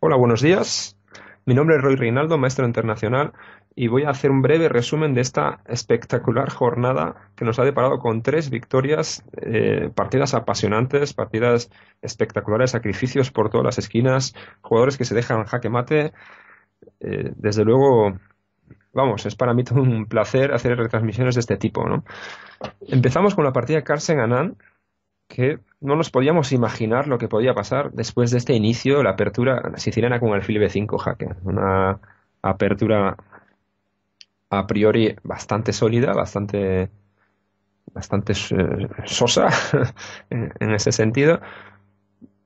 Hola, buenos días. Mi nombre es Roy Reinaldo, maestro internacional, y voy a hacer un breve resumen de esta espectacular jornada que nos ha deparado con tres victorias, eh, partidas apasionantes, partidas espectaculares, sacrificios por todas las esquinas, jugadores que se dejan jaque mate. Eh, desde luego, vamos, es para mí todo un placer hacer retransmisiones de este tipo. Empezamos con la partida carlsen anand que no nos podíamos imaginar lo que podía pasar después de este inicio, la apertura siciliana con alfil B5 jaque. Una apertura a priori bastante sólida, bastante, bastante eh, sosa en, ese sentido,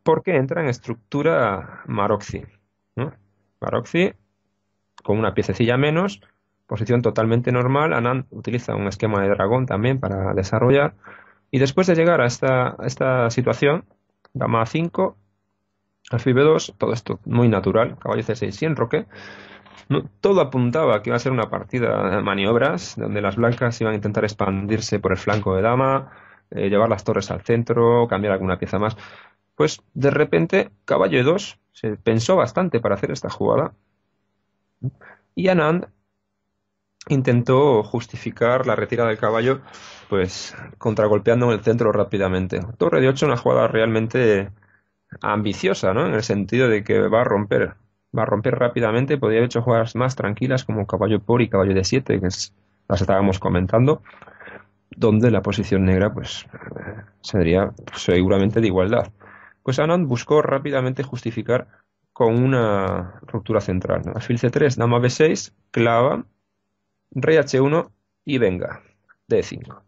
porque entra en estructura Maroxi. ¿no? Maroxi con una piececilla menos, posición totalmente normal. Anand utiliza un esquema de dragón también para desarrollar y después de llegar a esta, situación, dama A5, alfil B2, todo esto muy natural, caballo C6 y enroque, todo apuntaba que iba a ser una partida de maniobras, donde las blancas iban a intentar expandirse por el flanco de dama, eh, llevar las torres al centro, cambiar alguna pieza más. Pues de repente, caballo E2 se pensó bastante para hacer esta jugada. Y Anand intentó justificar la retirada del caballo pues contragolpeando en el centro rápidamente. Torre de 8 una jugada realmente ambiciosa, ¿no? En el sentido de que va a romper, va a romper rápidamente, podría haber hecho jugadas más tranquilas como caballo por y caballo de 7, que las estábamos comentando, donde la posición negra pues sería seguramente de igualdad. Pues Anand buscó rápidamente justificar con una ruptura central. ¿no? C3, dama B6, clava rey h1 y venga, d5.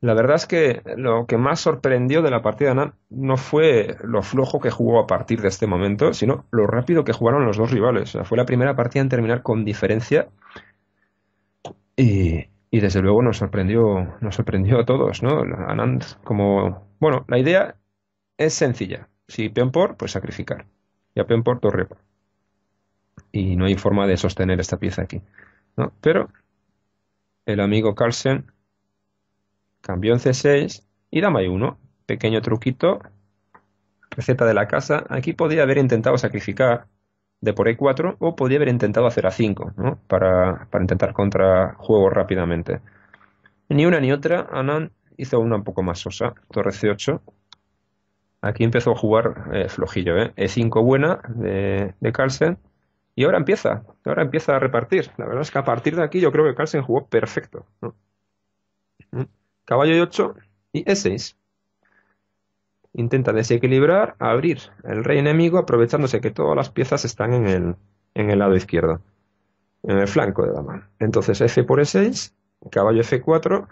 La verdad es que lo que más sorprendió de la partida no fue lo flojo que jugó a partir de este momento, sino lo rápido que jugaron los dos rivales. fue la primera partida en terminar con diferencia y, desde luego nos sorprendió, nos sorprendió a todos, ¿no? Anand como... Bueno, la idea es sencilla. Si peón por, pues sacrificar. Y a peón por, torre Y no hay forma de sostener esta pieza aquí. Pero el amigo Carlsen cambió en C6 y dama y 1 Pequeño truquito, receta de la casa. Aquí podía haber intentado sacrificar de por E4 o podía haber intentado hacer A5, Para, para intentar juego rápidamente. Ni una ni otra, Anand hizo una un poco más sosa. Torre C8. Aquí empezó a jugar eh, flojillo, ¿eh? E5 buena de, de Carlsen y ahora empieza, ahora empieza a repartir. La verdad es que a partir de aquí yo creo que Carlsen jugó perfecto. ¿Mm? Caballo y 8 y E6. Intenta desequilibrar, abrir el rey enemigo, aprovechándose que todas las piezas están en el, en el lado izquierdo, en el flanco de dama. Entonces F por E6, caballo F4,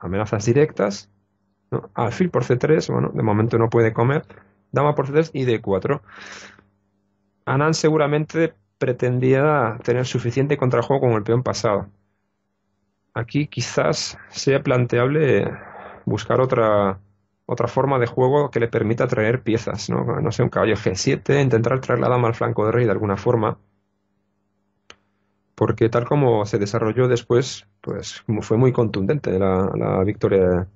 amenazas directas, alfil por C3, bueno, de momento no puede comer, dama por C3 y D4. Anand seguramente pretendía tener suficiente contrajuego con el peón pasado. Aquí quizás sea planteable buscar otra, otra forma de juego que le permita traer piezas, ¿no? no sé, un caballo G7, intentar traer la dama al flanco de rey de alguna forma, porque tal como se desarrolló después, pues fue muy contundente la, victoria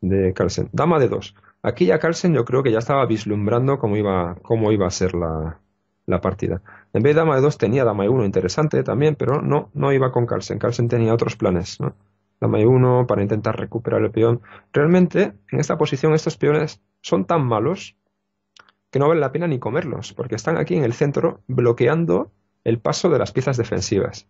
de Carlsen. Dama de 2. Aquí ya Carlsen yo creo que ya estaba vislumbrando cómo iba, cómo iba a ser la, la partida. En vez de dama de 2 tenía dama de 1, interesante también, pero no, no iba con Carlsen. Carlsen tenía otros planes, Dama de 1 para intentar recuperar el peón. Realmente, en esta posición, estos peones son tan malos que no vale la pena ni comerlos, porque están aquí en el centro bloqueando el paso de las piezas defensivas.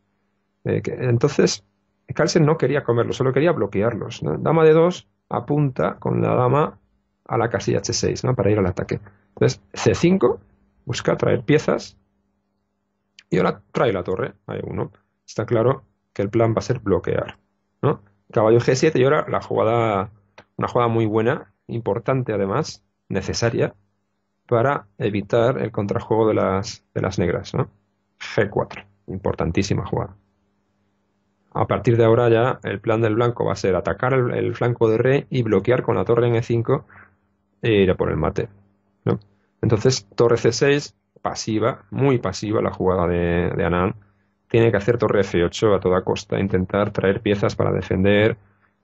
Eh, entonces, Carlsen no quería comerlos, solo quería bloquearlos. Dama de 2 apunta con la dama a la casilla H6, ¿no? Para ir al ataque. Entonces, C5 busca traer piezas y ahora trae la torre hay uno. Está claro que el plan va a ser bloquear. ¿no? Caballo G7 y ahora la jugada, una jugada muy buena, importante además, necesaria para evitar el contrajuego de las, de las negras. ¿no? G4, importantísima jugada. A partir de ahora ya el plan del blanco va a ser atacar el, flanco de rey y bloquear con la torre en E5 e ir a por el mate. ¿no? Entonces, torre c6, pasiva, muy pasiva la jugada de, de Anand. Tiene que hacer torre f8 a toda costa, intentar traer piezas para defender,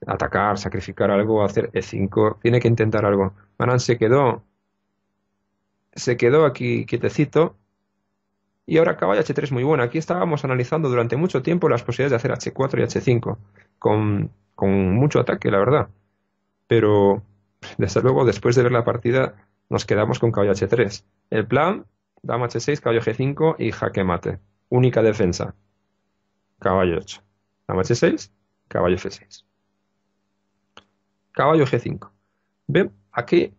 atacar, sacrificar algo, hacer e5. Tiene que intentar algo. Anand se quedó, se quedó aquí quietecito. Y ahora caballo h3 muy buena. Aquí estábamos analizando durante mucho tiempo las posibilidades de hacer h4 y h5 con, con mucho ataque, la verdad. Pero, desde luego, después de ver la partida, nos quedamos con caballo h3. El plan, dama h6, caballo g5 y jaque mate. Única defensa. Caballo 8. Dama h6, caballo f6. Caballo g5. ¿Ven? Aquí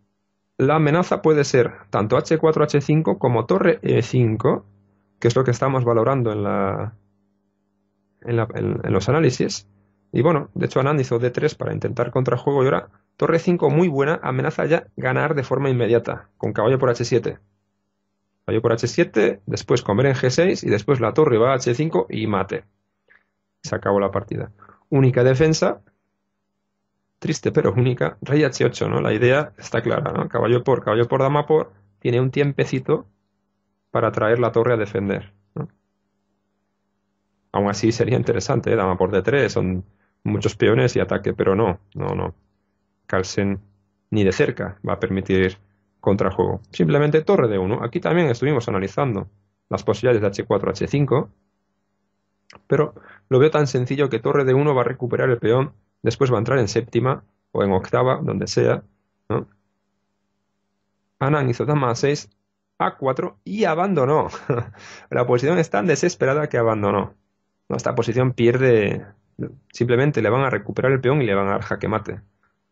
la amenaza puede ser tanto h4, h5 como torre e5, que es lo que estamos valorando en, la, en los análisis y bueno, de hecho Anand hizo D3 para intentar contrajuego y ahora torre 5 muy buena amenaza ya ganar de forma inmediata, con caballo por H7. Caballo por H7, después comer en G6 y después la torre va a H5 y mate. Se acabó la partida. Única defensa, triste pero única, rey H8, ¿no? La idea está clara, ¿no? Caballo por, caballo por, dama por, tiene un tiempecito para traer la torre a defender. Aún así sería interesante, ¿eh? dama por D3, son muchos peones y ataque, pero no, no, no. Carlsen ni de cerca va a permitir contrajuego. Simplemente torre de 1. Aquí también estuvimos analizando las posibilidades de H4, H5, pero lo veo tan sencillo que torre de 1 va a recuperar el peón, después va a entrar en séptima o en octava, donde sea. ¿no? Anan hizo dama a 6, a4 y abandonó. La posición es tan desesperada que abandonó. Esta posición pierde Simplemente le van a recuperar el peón y le van a dar jaque mate.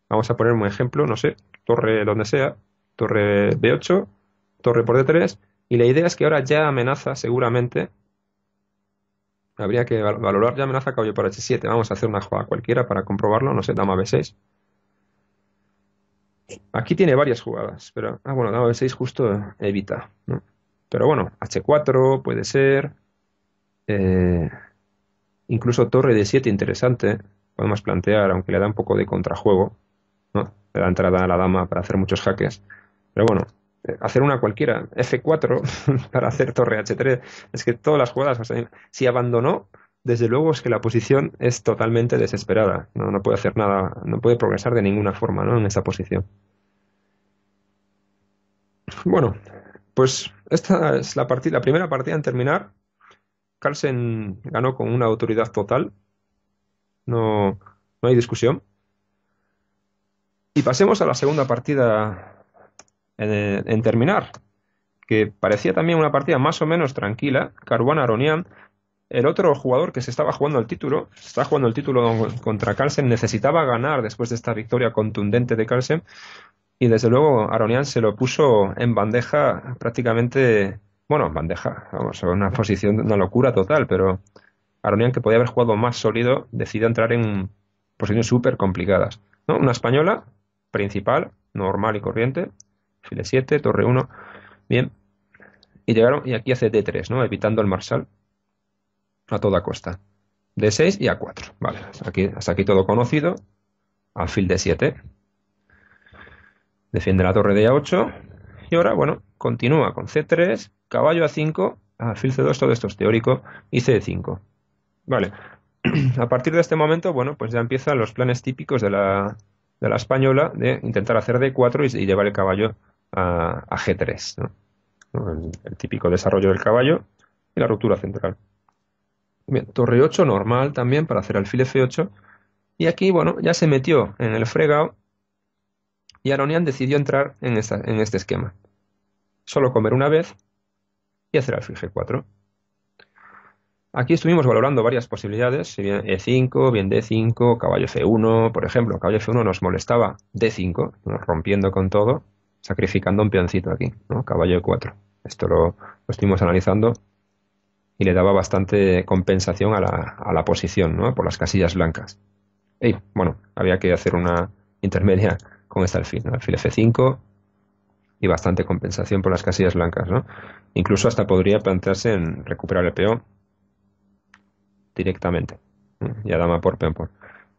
Vamos a poner un ejemplo, no sé, torre donde sea, torre B8, torre por D3, y la idea es que ahora ya amenaza seguramente, habría que valorar ya amenaza caballo por H7, vamos a hacer una jugada cualquiera para comprobarlo, no sé, dama B6. Aquí tiene varias jugadas, pero, ah, bueno, dama B6 justo evita, ¿no? Pero bueno, H4 puede ser, eh, Incluso torre de 7 interesante, ¿eh? podemos plantear, aunque le da un poco de contrajuego, ¿no? Le da entrada a la dama para hacer muchos jaques. Pero bueno, eh, hacer una cualquiera, F4 para hacer torre H3, es que todas las jugadas, si abandonó, desde luego es que la posición es totalmente desesperada, no, no puede hacer nada, no puede progresar de ninguna forma ¿no? en esa posición. Bueno, pues esta es la, la primera partida en terminar. Carlsen ganó con una autoridad total. No, hay discusión. Y pasemos a la segunda partida en, terminar, que parecía también una partida más o menos tranquila. Caruana Aronian, el otro jugador que se estaba jugando el título, estaba jugando el título contra Carlsen, necesitaba ganar después de esta victoria contundente de Carlsen. Y desde luego Aronian se lo puso en bandeja prácticamente bueno, bandeja, vamos, una posición, una locura total, pero Aronian, que podía haber jugado más sólido, decide entrar en posiciones súper complicadas. Una española, principal, normal y corriente, file 7, torre 1, bien. Y llegaron, y aquí hace D3, ¿no? Evitando el Marshal a toda costa. D6 y A4, vale. Hasta aquí, hasta aquí todo conocido. Alfil de 7 Defiende la torre de A8, y ahora, bueno, continúa con C3, caballo A5, alfil C2, todo esto es teórico, y C5. Vale. A partir de este momento, bueno, pues ya empiezan los planes típicos de la, de la española de intentar hacer D4 y, llevar el caballo a, G3. El, típico desarrollo del caballo y la ruptura central. torre 8 normal también para hacer alfil F8. Y aquí, bueno, ya se metió en el fregado y Aronian decidió entrar en, en este esquema. Solo comer una vez y hacer alfil G4. Aquí estuvimos valorando varias posibilidades, si bien E5, bien D5, caballo c 1 por ejemplo, caballo c 1 nos molestaba D5, rompiendo con todo, sacrificando un peoncito aquí, ¿no? caballo E4. Esto lo, estuvimos analizando y le daba bastante compensación a la, a la posición, por las casillas blancas. Y, bueno, había que hacer una intermedia con este alfil, alfil F5 y bastante compensación por las casillas blancas. ¿no? Incluso hasta podría plantearse en recuperar el peón directamente. Ya dama por peón por.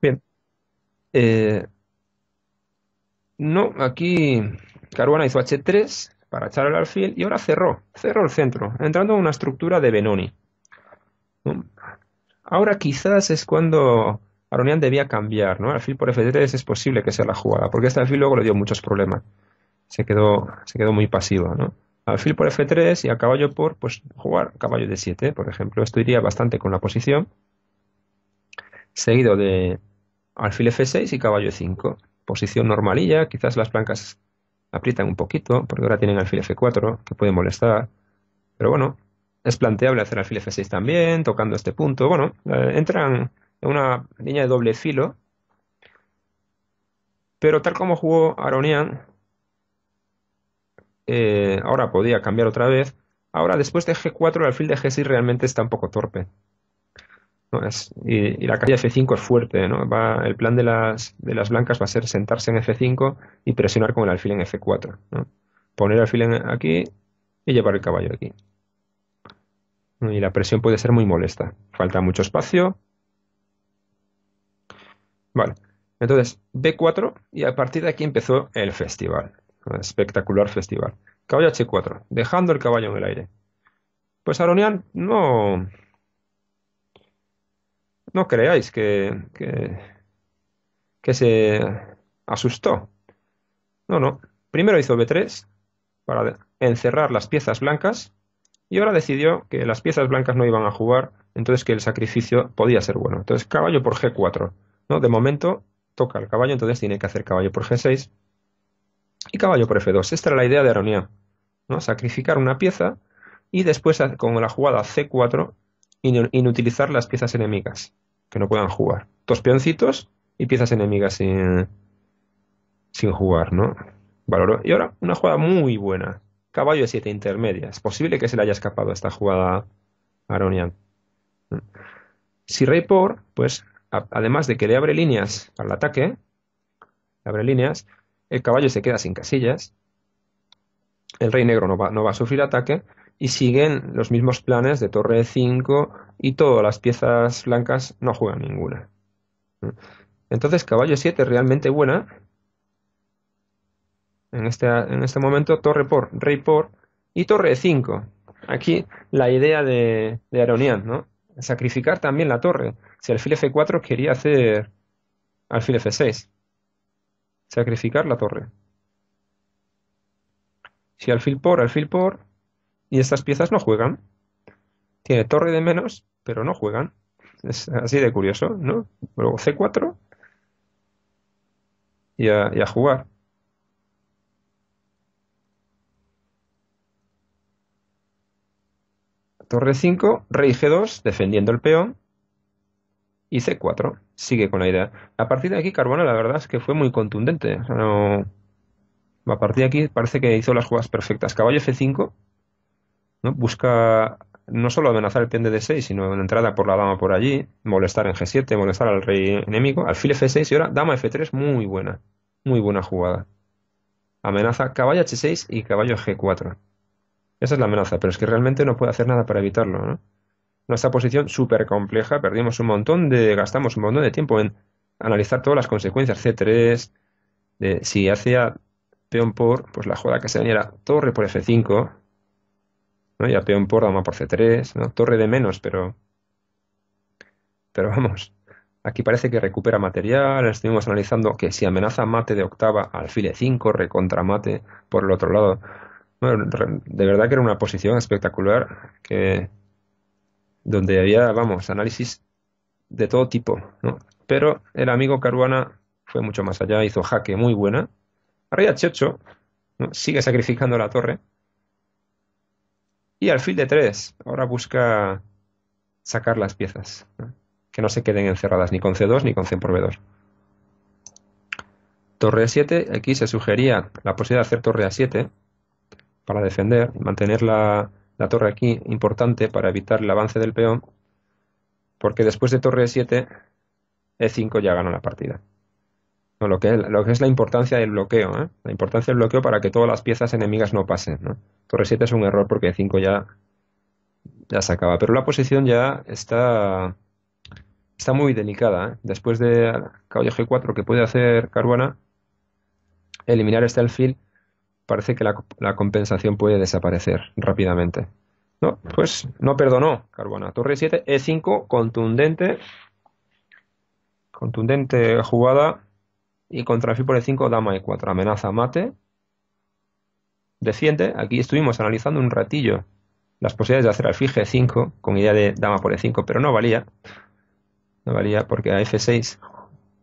Bien. Eh, no, aquí Caruana hizo H3 para echar el alfil y ahora cerró, cerró el centro, entrando a una estructura de Benoni. Ahora quizás es cuando Aronian debía cambiar, ¿no? Alfil por F3 es posible que sea la jugada, porque este alfil luego le dio muchos problemas. Se quedó, se quedó muy pasivo, ¿no? Alfil por F3 y a caballo por, pues, jugar caballo de 7, por ejemplo. Esto iría bastante con la posición. Seguido de alfil F6 y caballo 5. Posición normalilla, quizás las blancas aprietan un poquito, porque ahora tienen alfil F4, que puede molestar. Pero bueno, es planteable hacer alfil F6 también, tocando este punto. Bueno, eh, entran es una línea de doble filo. Pero tal como jugó Aronian, eh, ahora podía cambiar otra vez. Ahora, después de G4, el alfil de G6 realmente está un poco torpe. y, la calle de F5 es fuerte. ¿no? el plan de las, blancas va a ser sentarse en F5 y presionar con el alfil en F4. Poner el alfil aquí y llevar el caballo aquí. Y la presión puede ser muy molesta. Falta mucho espacio, entonces B4 y a partir de aquí empezó el festival, espectacular festival. Caballo H4, dejando el caballo en el aire. Pues Aronian, no, no creáis que, que, que se asustó. No, no. Primero hizo B3 para encerrar las piezas blancas y ahora decidió que las piezas blancas no iban a jugar, entonces que el sacrificio podía ser bueno. Entonces caballo por G4. De momento toca el caballo, entonces tiene que hacer caballo por G6 y caballo por F2. Esta era la idea de Aronía, ¿no? Sacrificar una pieza y después con la jugada C4 inutilizar las piezas enemigas que no puedan jugar. Dos peoncitos y piezas enemigas sin, sin jugar, ¿no? valoro Y ahora una jugada muy buena. Caballo de 7 intermedia. Es posible que se le haya escapado esta jugada a Aronian. Si rey por, pues además de que le abre líneas al ataque, abre líneas, el caballo se queda sin casillas, el rey negro no va, a sufrir ataque y siguen los mismos planes de torre 5 y todas las piezas blancas no juegan ninguna. Entonces caballo 7 realmente buena. Este, en este, momento torre por, rey por y torre 5. Aquí la idea de, de Aronian, ¿no? sacrificar también la torre. Si alfil F4 quería hacer alfil F6. Sacrificar la torre. Si alfil por, alfil por. Y estas piezas no juegan. Tiene torre de menos, pero no juegan. Es así de curioso, ¿no? Luego C4 y a, jugar. torre 5, rey g2, defendiendo el peón, y c4. Sigue con la idea. A partir de aquí, Carbona, la verdad es que fue muy contundente. A partir de aquí parece que hizo las jugadas perfectas. Caballo f5, busca no solo amenazar el peón de d6, sino una entrada por la dama por allí, molestar en g7, molestar al rey enemigo, alfil f6 y ahora dama f3, muy buena. Muy buena jugada. Amenaza caballo h6 y caballo g4. Esa es la amenaza, pero es que realmente no puede hacer nada para evitarlo. ¿no? Nuestra posición súper compleja, perdimos un montón de, gastamos un montón de tiempo en analizar todas las consecuencias C3, de si hacía peón por, pues la jugada que se venía era torre por F5, ¿no? ya peón por, dama por C3, ¿no? torre de menos, pero... Pero vamos, aquí parece que recupera material, estuvimos analizando que si amenaza mate de octava, alfil E5, recontramate por el otro lado de verdad que era una posición espectacular, que donde había, vamos, análisis de todo tipo, ¿no? Pero el amigo Caruana fue mucho más allá, hizo jaque muy buena. Arriba Checho ¿no? sigue sacrificando la torre. Y al alfil de 3, ahora busca sacar las piezas, que no se queden encerradas ni con C2 ni con C por B2. Torre 7, aquí se sugería la posibilidad de hacer torre a 7, para defender, y mantener la, torre aquí importante para evitar el avance del peón, porque después de torre E7, E5 ya gana la partida. lo, que es, la importancia del bloqueo, ¿eh? la importancia del bloqueo para que todas las piezas enemigas no pasen. Torre 7 es un error porque e 5 ya, ya se acaba. Pero la posición ya está, está muy delicada. ¿eh? Después de caballo G4 que puede hacer Caruana, eliminar este alfil parece que la, compensación puede desaparecer rápidamente. No, pues no perdonó Carbona. Torre 7, E5, contundente. Contundente jugada. Y contra f por E5, dama E4. Amenaza mate. Desciende. Aquí estuvimos analizando un ratillo las posibilidades de hacer alfil G5 con idea de dama por E5, pero no valía. No valía porque a F6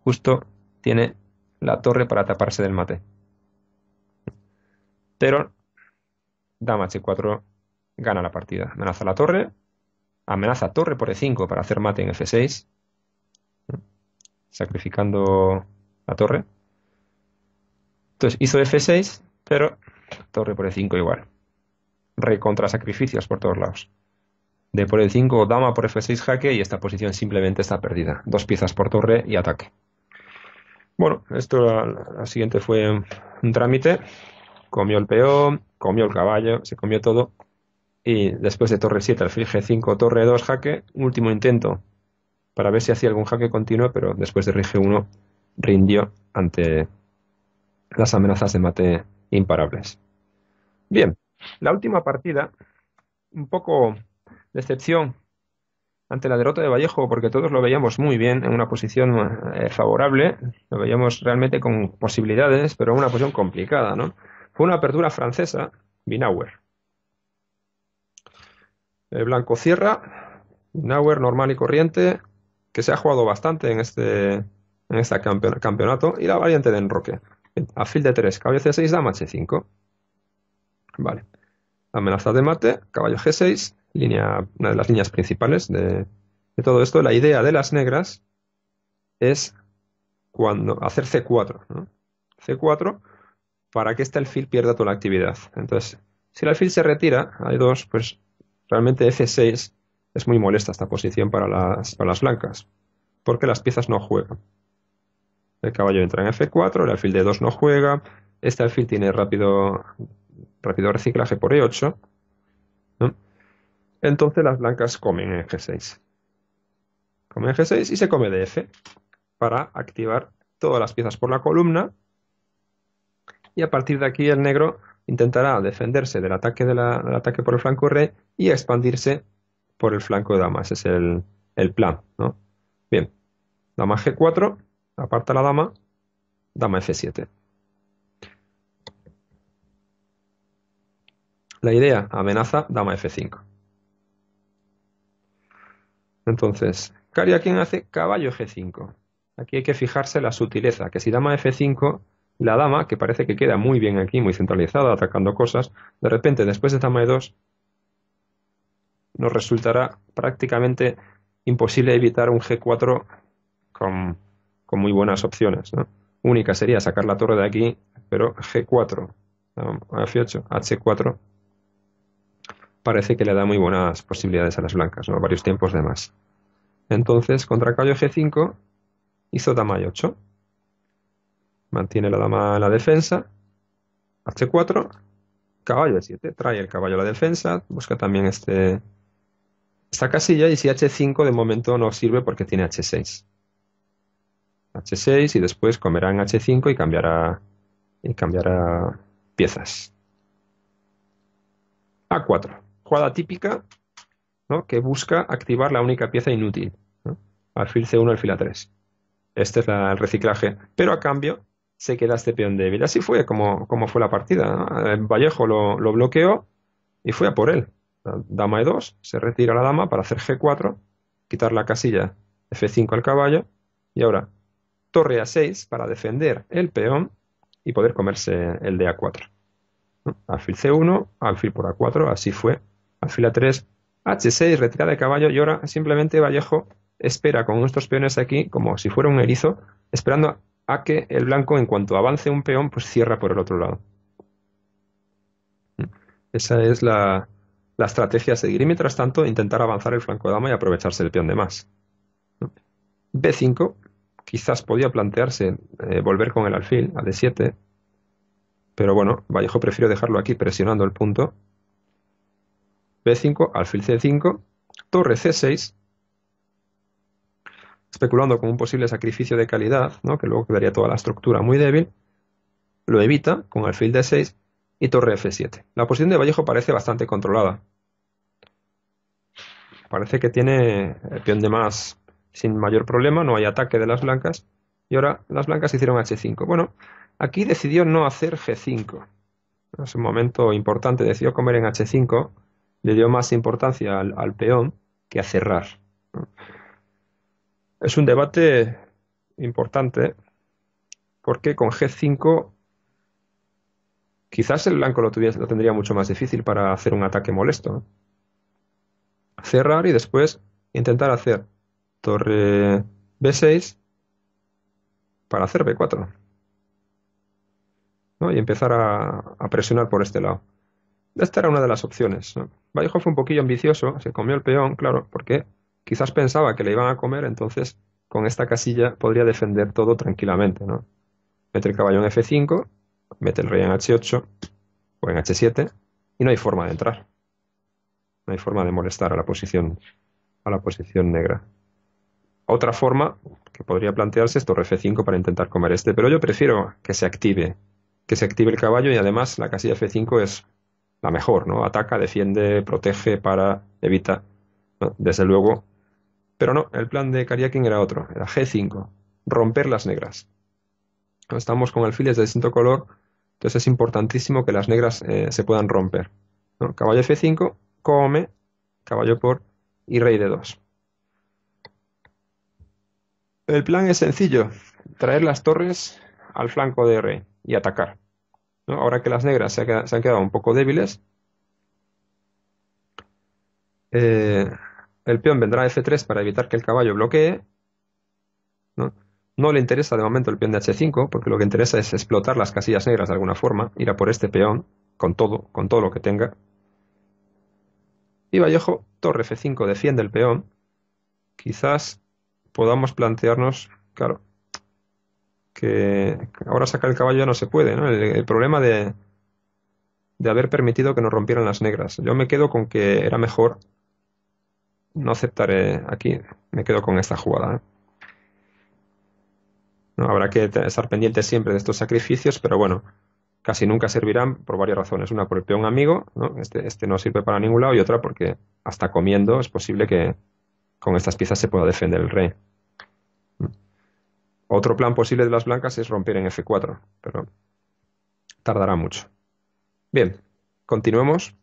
justo tiene la torre para taparse del mate. Pero dama h4, gana la partida. Amenaza la torre, amenaza torre por e5 para hacer mate en f6, sacrificando la torre. Entonces hizo f6, pero torre por e5 igual. Rey sacrificios por todos lados. D por e5, dama por f6 jaque y esta posición simplemente está perdida. Dos piezas por torre y ataque. Bueno, esto la, la siguiente fue un trámite comió el peón, comió el caballo, se comió todo. Y después de torre 7, alfil G5, torre 2, jaque, último intento para ver si hacía algún jaque continuo, pero después de rey 1 rindió ante las amenazas de mate imparables. Bien, la última partida, un poco de excepción ante la derrota de Vallejo, porque todos lo veíamos muy bien, en una posición eh, favorable, lo veíamos realmente con posibilidades, pero en una posición complicada, ¿no? Fue una apertura francesa, Binauer. El blanco cierra, Binauer normal y corriente, que se ha jugado bastante en este, en este campeonato, y la variante de enroque. Afil de 3, caballo C6, dama H5. Vale. Amenaza de mate, caballo G6, línea, una de las líneas principales de, todo esto. La idea de las negras es cuando hacer C4. c C4 para que este alfil pierda toda la actividad. Entonces, si el alfil se retira, hay dos, pues realmente F6 es muy molesta esta posición para las, blancas, porque las piezas no juegan. El caballo entra en F4, el alfil de 2 no juega, este alfil tiene rápido, reciclaje por E8, entonces las blancas comen en G6. Comen en G6 y se come de F para activar todas las piezas por la columna y a partir de aquí el negro intentará defenderse del ataque, ataque por el flanco rey y expandirse por el flanco de damas. Ese es el, plan, ¿no? Bien, dama G4, aparta la dama, dama F7. La idea, amenaza, dama F5. Entonces, Cari, ¿a quién hace caballo G5. Aquí hay que fijarse la sutileza, que si dama F5 la dama, que parece que queda muy bien aquí, muy centralizada, atacando cosas, de repente después de dama E2 nos resultará prácticamente imposible evitar un G4 con, muy buenas opciones. Única sería sacar la torre de aquí, pero G4, F8, H4, parece que le da muy buenas posibilidades a las blancas, ¿no? varios tiempos de más. Entonces, contra caballo G5 hizo dama 8 Mantiene la dama la defensa. H4. Caballo de 7 Trae el caballo a la defensa. Busca también este, esta casilla. Y si H5 de momento no sirve porque tiene H6. H6 y después comerán H5 y cambiará, y cambiará piezas. A4. Jugada típica que busca activar la única pieza inútil. Alfil C1, alfil A3. Este es el reciclaje. Pero a cambio se queda este peón débil. Así fue como, fue la partida. Eh, Vallejo lo, bloqueó y fue a por él. dama E2, se retira la dama para hacer G4, quitar la casilla F5 al caballo y ahora torre A6 para defender el peón y poder comerse el de A4. Alfil C1, alfil por A4, así fue. Alfil A3, H6, retirada de caballo y ahora simplemente Vallejo espera con nuestros peones aquí como si fuera un erizo, esperando a que el blanco, en cuanto avance un peón, pues cierra por el otro lado. Esa es la, estrategia a seguir. Y mientras tanto, intentar avanzar el flanco de dama y aprovecharse el peón de más. B5, quizás podía plantearse eh, volver con el alfil a D7, pero bueno, Vallejo prefiero dejarlo aquí presionando el punto. B5, alfil C5, torre C6, especulando con un posible sacrificio de calidad, ¿no? que luego quedaría toda la estructura muy débil, lo evita con alfil d6 y torre f7. La posición de Vallejo parece bastante controlada. Parece que tiene el peón de más sin mayor problema, no hay ataque de las blancas, y ahora las blancas hicieron h5. Bueno, aquí decidió no hacer g5. Es un momento importante, decidió comer en h5, le dio más importancia al, peón que a cerrar. Es un debate importante ¿eh? porque con G5 quizás el blanco lo, tuviese, tendría mucho más difícil para hacer un ataque molesto. Cerrar y después intentar hacer torre B6 para hacer B4. Y empezar a, presionar por este lado. Esta era una de las opciones. Vallejo fue un poquillo ambicioso, se comió el peón, claro, porque quizás pensaba que le iban a comer, entonces con esta casilla podría defender todo tranquilamente, ¿no? Mete el caballo en F5, mete el rey en H8 o en H7 y no hay forma de entrar. No hay forma de molestar a la posición, a la posición negra. Otra forma que podría plantearse es torre F5 para intentar comer este, pero yo prefiero que se active, que se active el caballo y además la casilla F5 es la mejor, ¿no? Ataca, defiende, protege, para, evita. Desde luego, pero no, el plan de Kariakin era otro, era G5, romper las negras. Estamos con alfiles de distinto color, entonces es importantísimo que las negras eh, se puedan romper. Caballo F5, come, caballo por y rey de 2. El plan es sencillo, traer las torres al flanco de rey y atacar. Ahora que las negras se, han quedado un poco débiles, eh, el peón vendrá a f3 para evitar que el caballo bloquee. ¿no? no le interesa de momento el peón de h5, porque lo que interesa es explotar las casillas negras de alguna forma, ir a por este peón, con todo, con todo lo que tenga. Y Vallejo, torre f5, defiende el peón. Quizás podamos plantearnos, claro, que ahora sacar el caballo ya no se puede, El, problema de, de haber permitido que nos rompieran las negras. Yo me quedo con que era mejor no aceptaré aquí. Me quedo con esta jugada. ¿eh? No, habrá que estar pendiente siempre de estos sacrificios, pero bueno, casi nunca servirán por varias razones. Una, por el peón amigo, ¿no? Este, este no sirve para ningún lado, y otra, porque hasta comiendo es posible que con estas piezas se pueda defender el rey. Otro plan posible de las blancas es romper en F4, pero tardará mucho. Bien, continuemos.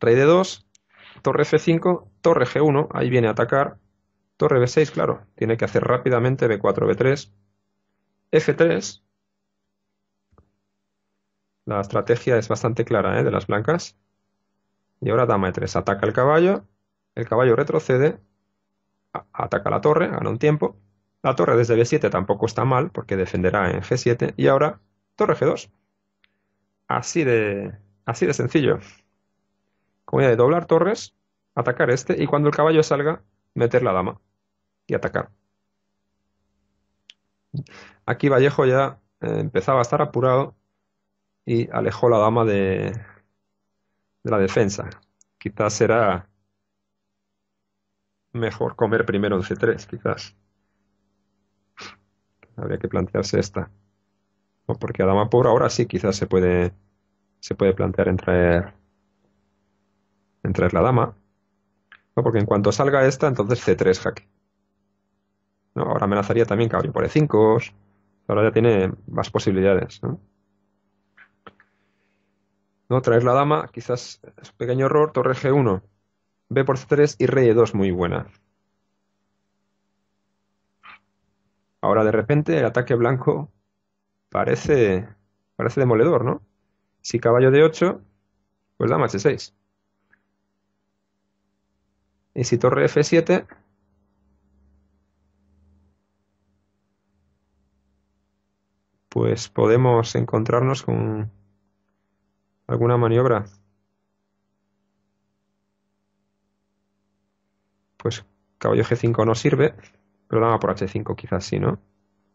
Rey de 2 Torre F5, torre G1, ahí viene a atacar. Torre B6, claro, tiene que hacer rápidamente B4, B3. F3. La estrategia es bastante clara ¿eh? de las blancas. Y ahora dama E3, ataca el caballo. El caballo retrocede. Ataca la torre, gana un tiempo. La torre desde B7 tampoco está mal, porque defenderá en G7. Y ahora, torre G2. Así de, así de sencillo como de doblar torres, atacar este, y cuando el caballo salga, meter la dama y atacar. Aquí Vallejo ya eh, empezaba a estar apurado y alejó la dama de, la defensa. Quizás será mejor comer primero en C3, quizás. Habría que plantearse esta. porque a dama por ahora sí quizás se puede, se puede plantear en en la dama, porque en cuanto salga esta, entonces C3 jaque. Ahora amenazaría también caballo por E5, ahora ya tiene más posibilidades. ¿no? Traer la dama, quizás es un pequeño error, torre G1, B por C3 y rey E2, muy buena. Ahora de repente el ataque blanco parece, parece demoledor, ¿no? Si caballo de 8 pues dama c 6 y si torre F7, pues podemos encontrarnos con alguna maniobra. Pues caballo G5 no sirve, pero por H5 quizás sí, ¿no?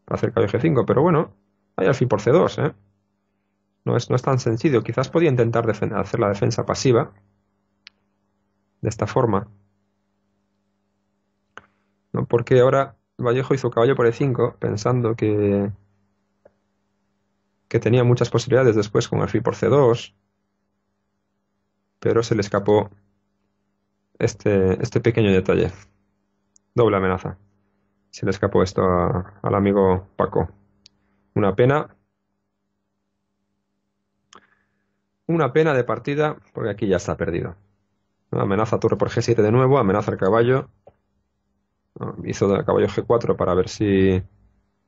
Para hacer caballo G5, pero bueno, hay al fin por C2, ¿eh? No es, no es tan sencillo. Quizás podía intentar hacer la defensa pasiva de esta forma. Porque ahora Vallejo hizo caballo por E5 pensando que, que tenía muchas posibilidades después con el fi por C2, pero se le escapó este, este, pequeño detalle. Doble amenaza. Se le escapó esto al amigo Paco. Una pena. Una pena de partida, porque aquí ya está perdido. Amenaza torre por G7 de nuevo, amenaza el caballo, Hizo caballo G4 para ver si,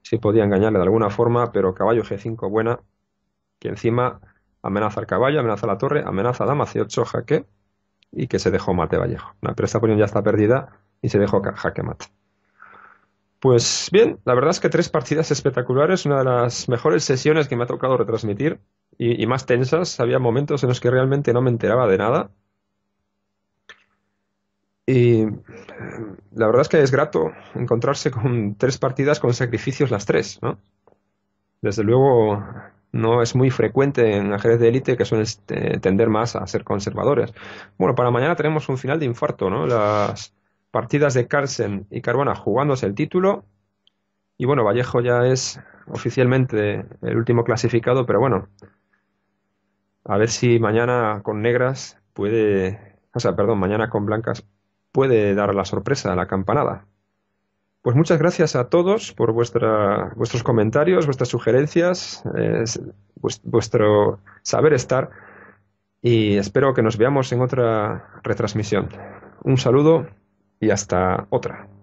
si podía engañarle de alguna forma, pero caballo G5 buena, que encima amenaza al caballo, amenaza a la torre, amenaza a dama C8 jaque y que se dejó mate Vallejo. Pero esta posición ya está perdida y se dejó jaque mate. Pues bien, la verdad es que tres partidas espectaculares, una de las mejores sesiones que me ha tocado retransmitir y, más tensas. Había momentos en los que realmente no me enteraba de nada y eh, la verdad es que es grato encontrarse con tres partidas con sacrificios las tres, ¿no? Desde luego no es muy frecuente en ajedrez de élite que suelen eh, tender más a ser conservadores. Bueno, para mañana tenemos un final de infarto, ¿no? Las partidas de Carlsen y Caruana jugándose el título. Y bueno, Vallejo ya es oficialmente el último clasificado, pero bueno, a ver si mañana con negras puede, o sea, perdón, mañana con blancas puede dar la sorpresa, la campanada. Pues muchas gracias a todos por vuestros comentarios, vuestras sugerencias, vuestro saber estar y espero que nos veamos en otra retransmisión. Un saludo y hasta otra.